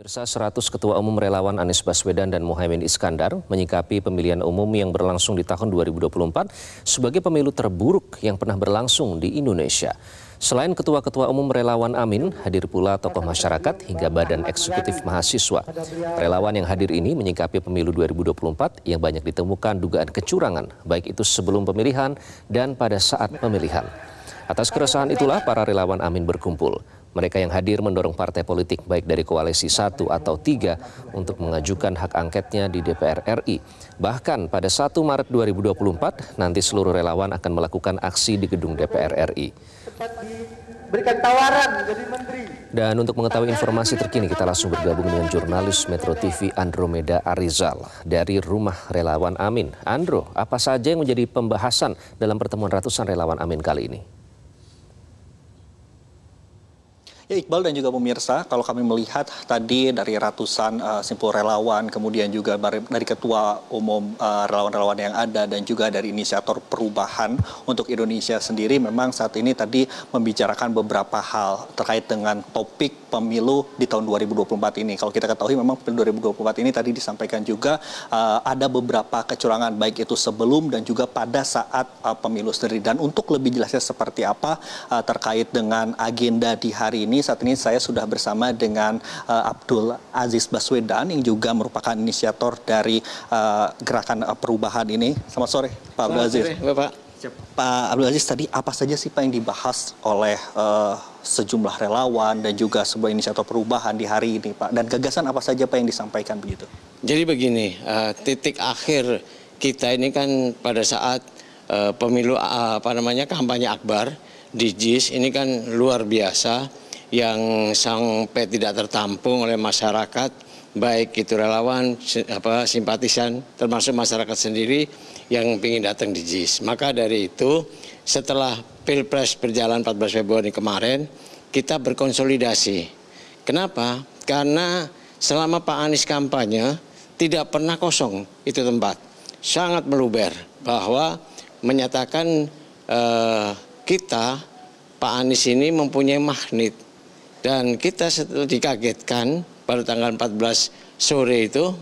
Mirsa 100 Ketua Umum Relawan Anies Baswedan dan Muhammad Iskandar menyikapi pemilihan umum yang berlangsung di tahun 2024 sebagai pemilu terburuk yang pernah berlangsung di Indonesia. Selain ketua-ketua umum relawan Amin, hadir pula tokoh masyarakat hingga badan eksekutif mahasiswa. Relawan yang hadir ini menyikapi pemilu 2024 yang banyak ditemukan dugaan kecurangan, baik itu sebelum pemilihan dan pada saat pemilihan. Atas keresahan itulah para relawan Amin berkumpul. Mereka yang hadir mendorong partai politik baik dari koalisi satu atau tiga untuk mengajukan hak angketnya di DPR RI. Bahkan pada 1 Maret 2024 nanti seluruh relawan akan melakukan aksi di gedung DPR RI. Berikan tawaran jadi menteri. Dan untuk mengetahui informasi terkini kita langsung bergabung dengan jurnalis Metro TV Andromeda Arizal dari Rumah Relawan Amin. Andro, apa saja yang menjadi pembahasan dalam pertemuan ratusan relawan Amin kali ini? Ya Iqbal dan juga pemirsa, kalau kami melihat tadi dari ratusan uh, simpul relawan, kemudian juga dari ketua umum eh, relawan-relawan uh, yang ada dan juga dari inisiator perubahan untuk Indonesia sendiri memang saat ini tadi membicarakan beberapa hal terkait dengan topik pemilu di tahun 2024 ini. Kalau kita ketahui memang pemilu 2024 ini tadi disampaikan juga uh, ada beberapa kecurangan baik itu sebelum dan juga pada saat uh, pemilu sendiri dan untuk lebih jelasnya seperti apa uh, terkait dengan agenda di hari ini saat ini saya sudah bersama dengan uh, Abdul Aziz Baswedan yang juga merupakan inisiator dari uh, gerakan uh, perubahan ini. Selamat sore, Pak Abdul Aziz. Selamat Bapak. Pak Abdul Aziz tadi apa saja sih Pak yang dibahas oleh uh, sejumlah relawan dan juga sebuah inisiator perubahan di hari ini Pak dan gagasan apa saja Pak yang disampaikan begitu? Jadi begini uh, titik akhir kita ini kan pada saat uh, pemilu uh, apa namanya kampanye Akbar di JIS ini kan luar biasa yang sampai tidak tertampung oleh masyarakat, baik itu relawan, apa, simpatisan, termasuk masyarakat sendiri yang ingin datang di JIS. Maka dari itu, setelah Pilpres berjalan 14 Februari kemarin, kita berkonsolidasi. Kenapa? Karena selama Pak Anies kampanye, tidak pernah kosong itu tempat. Sangat meluber bahwa menyatakan eh, kita Pak Anies ini mempunyai magnet dan kita setelah dikagetkan pada tanggal 14 sore itu,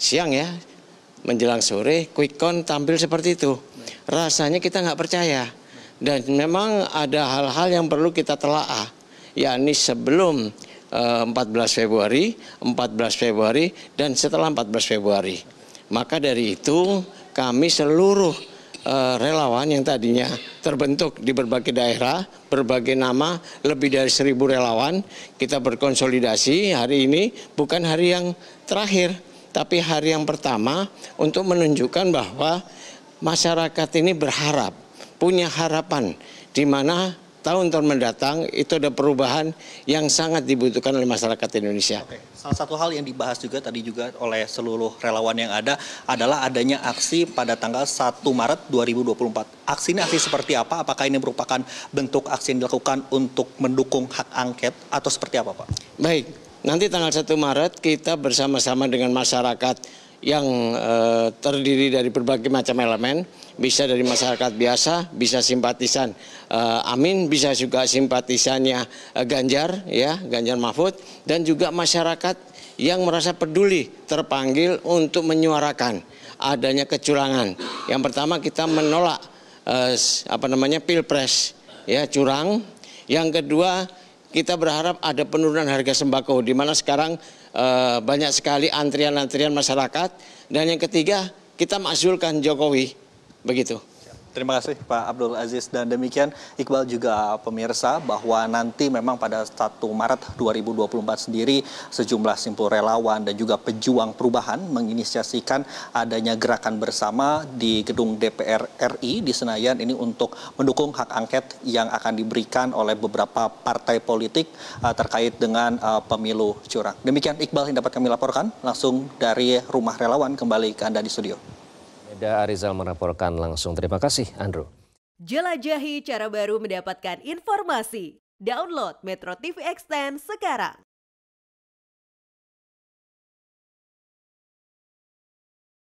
siang ya, menjelang sore, quick count tampil seperti itu. Rasanya kita nggak percaya. Dan memang ada hal-hal yang perlu kita telaah, yakni sebelum 14 eh, Februari, 14 Februari, dan setelah 14 Februari. Maka dari itu kami seluruh eh, relawan yang tadinya terbentuk di berbagai daerah, berbagai nama, lebih dari seribu relawan. Kita berkonsolidasi hari ini bukan hari yang terakhir, tapi hari yang pertama untuk menunjukkan bahwa masyarakat ini berharap, punya harapan di mana tahun-tahun mendatang itu ada perubahan yang sangat dibutuhkan oleh masyarakat Indonesia. Oke. Salah satu hal yang dibahas juga tadi juga oleh seluruh relawan yang ada adalah adanya aksi pada tanggal 1 Maret 2024. Aksi ini aksi seperti apa? Apakah ini merupakan bentuk aksi yang dilakukan untuk mendukung hak angket atau seperti apa Pak? Baik, nanti tanggal 1 Maret kita bersama-sama dengan masyarakat yang eh, terdiri dari berbagai macam elemen, bisa dari masyarakat biasa, bisa simpatisan eh, Amin, bisa juga simpatisannya eh, Ganjar, ya Ganjar Mahfud, dan juga masyarakat yang merasa peduli terpanggil untuk menyuarakan adanya kecurangan. Yang pertama kita menolak apa namanya pilpres ya curang. Yang kedua kita berharap ada penurunan harga sembako di mana sekarang e, banyak sekali antrian-antrian masyarakat dan yang ketiga kita maksulkan Jokowi begitu. Terima kasih Pak Abdul Aziz dan demikian Iqbal juga pemirsa bahwa nanti memang pada 1 Maret 2024 sendiri sejumlah simpul relawan dan juga pejuang perubahan menginisiasikan adanya gerakan bersama di gedung DPR RI di Senayan ini untuk mendukung hak angket yang akan diberikan oleh beberapa partai politik eh, terkait dengan eh, pemilu curang. Demikian Iqbal yang dapat kami laporkan langsung dari rumah relawan kembali ke Anda di studio. Ada Arizal melaporkan langsung. Terima kasih, Andrew. Jelajahi cara baru mendapatkan informasi. Download Metro TV Extend sekarang.